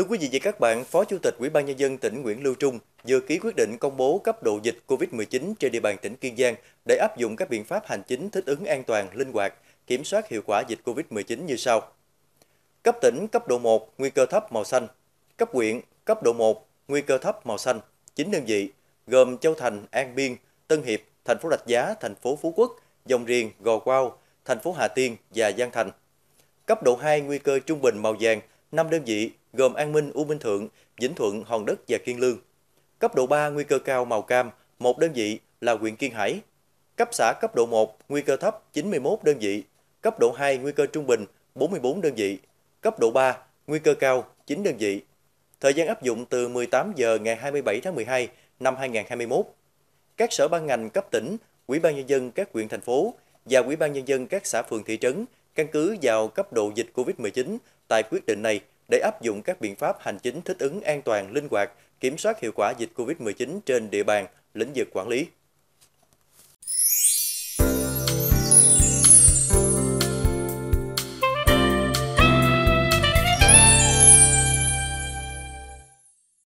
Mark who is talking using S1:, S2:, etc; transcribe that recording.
S1: Thưa quý vị và các bạn, Phó Chủ tịch Ủy ban nhân dân tỉnh Nguyễn Lưu Trung vừa ký quyết định công bố cấp độ dịch COVID-19 trên địa bàn tỉnh Kiên Giang để áp dụng các biện pháp hành chính thích ứng an toàn, linh hoạt, kiểm soát hiệu quả dịch COVID-19 như sau. Cấp tỉnh cấp độ 1 nguy cơ thấp màu xanh, cấp huyện cấp độ 1 nguy cơ thấp màu xanh, chín đơn vị gồm Châu Thành, An Biên, Tân Hiệp, thành phố Rạch Giá, thành phố Phú Quốc, Dòng Riền, Gò Quao, thành phố Hà Tiên và Giang Thành. Cấp độ 2 nguy cơ trung bình màu vàng, 5 đơn vị gồm An Minh, U Minh Thượng, Vĩnh Thuận, Hòn Đất và Kiên Lương. Cấp độ 3 nguy cơ cao màu cam, một đơn vị là huyện Kiên Hải. Cấp xã cấp độ 1 nguy cơ thấp 91 đơn vị, cấp độ 2 nguy cơ trung bình 44 đơn vị, cấp độ 3 nguy cơ cao 9 đơn vị. Thời gian áp dụng từ 18 giờ ngày 27 tháng 12 năm 2021. Các sở ban ngành cấp tỉnh, Ủy ban nhân dân các huyện thành phố và Ủy ban nhân dân các xã phường thị trấn căn cứ vào cấp độ dịch COVID-19 tại quyết định này để áp dụng các biện pháp hành chính thích ứng an toàn, linh hoạt, kiểm soát hiệu quả dịch COVID-19 trên địa bàn, lĩnh vực quản lý.